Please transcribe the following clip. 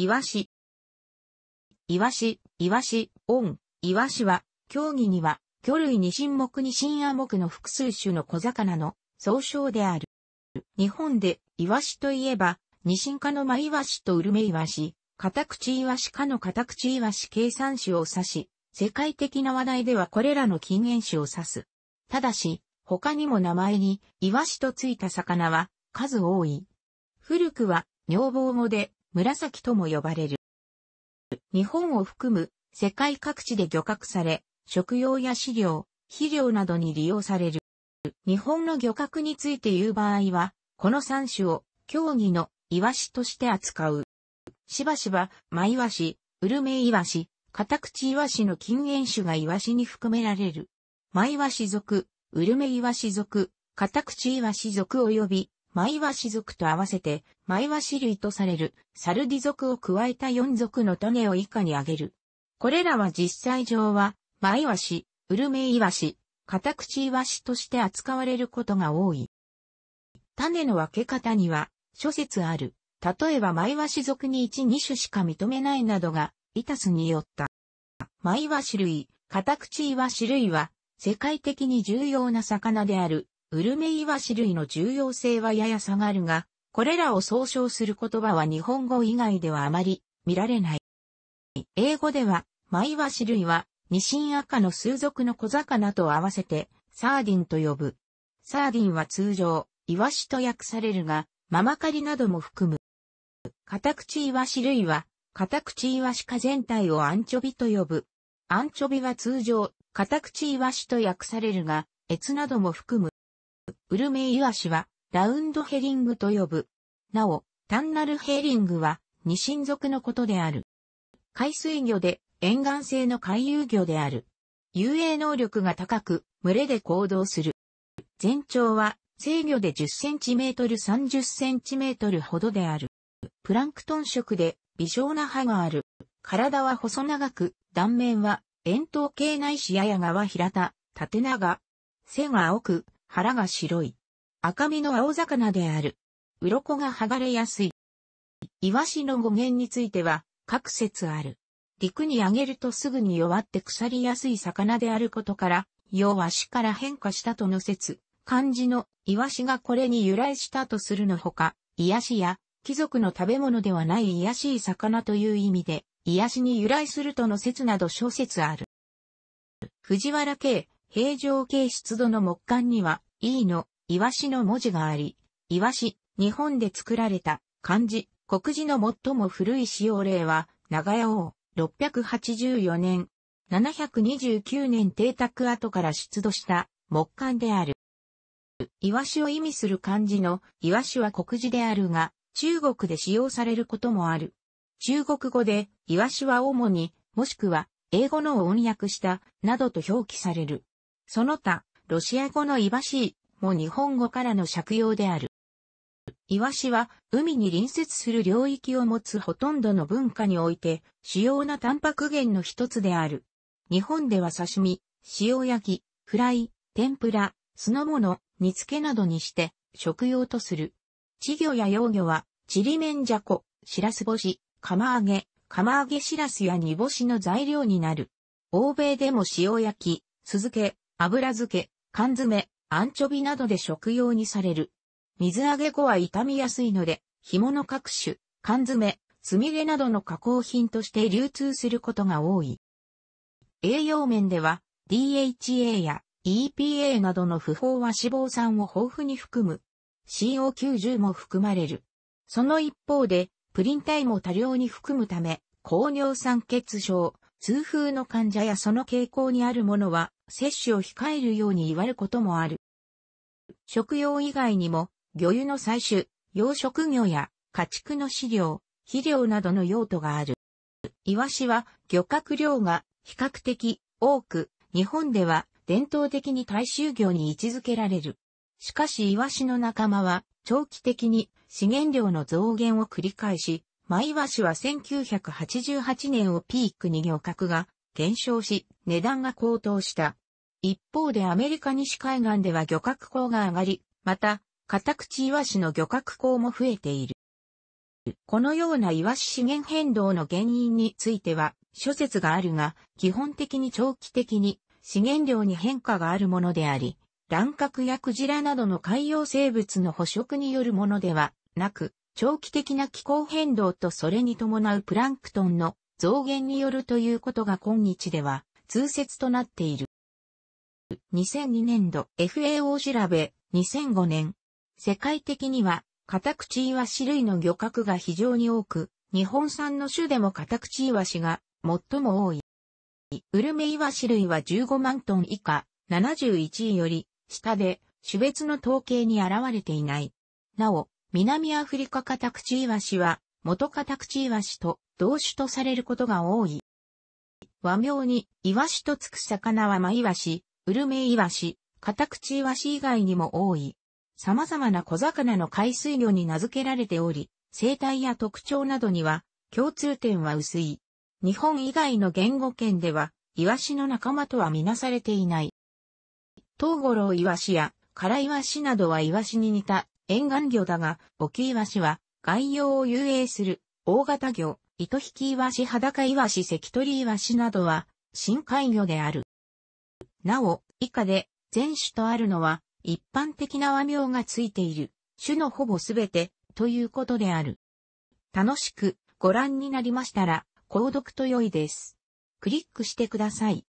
イワシ。イワシ、イワシ、オン、イワシは、競技には、魚類に新木に新亜木の複数種の小魚の総称である。日本で、イワシといえば、ニシン科のマイワシとウルメイワシ、カタクチイワシ科のカタクチイワシ計算種を指し、世界的な話題ではこれらの禁煙種を指す。ただし、他にも名前に、イワシとついた魚は、数多い。古くは、女房語で、紫とも呼ばれる。日本を含む世界各地で漁獲され、食用や飼料、肥料などに利用される。日本の漁獲について言う場合は、この3種を競技のイワシとして扱う。しばしば、マイワシ、ウルメイワシ、カタクチイワシの近縁種がイワシに含められる。マイワシ属、ウルメイワシ属、カタクチイワシ属及びマイワシ族と合わせて、マイワシ類とされる、サルディ族を加えた4族の種を以下に挙げる。これらは実際上は、マイワシ、ウルメイワシ、カタクチイワシとして扱われることが多い。種の分け方には、諸説ある。例えば、マイワシ族に1、2種しか認めないなどが、イタスによった。マイワシ類、カタクチイワシ類は、世界的に重要な魚である、ウルメイワシ類の重要性はやや下がるが、これらを総称する言葉は日本語以外ではあまり見られない。英語では、マイワシ類は、ニシン赤の数属の小魚と合わせて、サーディンと呼ぶ。サーディンは通常、イワシと訳されるが、ママカリなども含む。カタクチイワシ類は、カタクチイワシ科全体をアンチョビと呼ぶ。アンチョビは通常、カタクチイワシと訳されるが、エツなども含むウルメイワシは、ラウンドヘリングと呼ぶ。なお、単なるヘリングは、二親族のことである。海水魚で、沿岸性の海遊魚である。遊泳能力が高く、群れで行動する。全長は、制御で1 0トル3 0トルほどである。プランクトン色で、微小な歯がある。体は細長く、断面は、円筒形な視ややがは平田、縦長。背が青く、腹が白い。赤身の青魚である。鱗が剥がれやすい。イワシの語源については、各説ある。陸にあげるとすぐに弱って腐りやすい魚であることから、要は死から変化したとの説、漢字のイワシがこれに由来したとするのほか、癒しや貴族の食べ物ではない癒しい魚という意味で、癒しに由来するとの説など小説ある。藤原慶、平常形出土の木管には、E の、イワシの文字があり、イワシ、日本で作られた、漢字、国字の最も古い使用例は、長屋王、684年、729年邸宅跡から出土した木管である。イワシを意味する漢字のイワシは国字であるが、中国で使用されることもある。中国語でイワシは主に、もしくは英語のを翻訳した、などと表記される。その他、ロシア語のイワシも日本語からの借用である。イワシは海に隣接する領域を持つほとんどの文化において主要なタンパク源の一つである。日本では刺身、塩焼き、フライ、天ぷら、酢の物、煮付けなどにして食用とする。稚魚や幼魚は、ちりめんじゃこ、しらす干し、釜揚げ、釜揚げしらすや煮干しの材料になる。欧米でも塩焼き、酢漬け、油漬け、缶詰、アンチョビなどで食用にされる。水揚げ後は傷みやすいので、干物各種、缶詰、つみなどの加工品として流通することが多い。栄養面では、DHA や EPA などの不飽和脂肪酸を豊富に含む。CO90 も含まれる。その一方で、プリン体も多量に含むため、高尿酸血症、痛風の患者やその傾向にあるものは、摂取を控えるように言われることもある。食用以外にも、魚油の採取、養殖魚や家畜の飼料、肥料などの用途がある。イワシは漁獲量が比較的多く、日本では伝統的に大衆魚に位置づけられる。しかしイワシの仲間は長期的に資源量の増減を繰り返し、マイワシは1988年をピークに漁獲が減少し、値段が高騰した。一方でアメリカ西海岸では漁獲口が上がり、また、カタクチイワシの漁獲口も増えている。このようなイワシ資源変動の原因については諸説があるが、基本的に長期的に資源量に変化があるものであり、乱獲やクジラなどの海洋生物の捕食によるものではなく、長期的な気候変動とそれに伴うプランクトンの増減によるということが今日では通説となっている。2002年度 FAO 調べ2005年世界的にはカタクチイワシ類の漁獲が非常に多く日本産の種でもカタクチイワシが最も多い。ウルメイワシ類は15万トン以下71位より下で種別の統計に現れていない。なお、南アフリカカタクチイワシは、元カタクチイワシと同種とされることが多い。和名に、イワシとつく魚はマイワシ、ウルメイワシ、カタクチイワシ以外にも多い。様々な小魚の海水魚に名付けられており、生態や特徴などには共通点は薄い。日本以外の言語圏では、イワシの仲間とはみなされていない。トウゴロウイワシや、カライワシなどはイワシに似た沿岸魚だが、沖キイワシは、外洋を遊泳する、大型魚、糸引きイワシ、裸イワシ、関取イワシなどは、深海魚である。なお、以下で、全種とあるのは、一般的な和名がついている、種のほぼすべて、ということである。楽しく、ご覧になりましたら、購読と良いです。クリックしてください。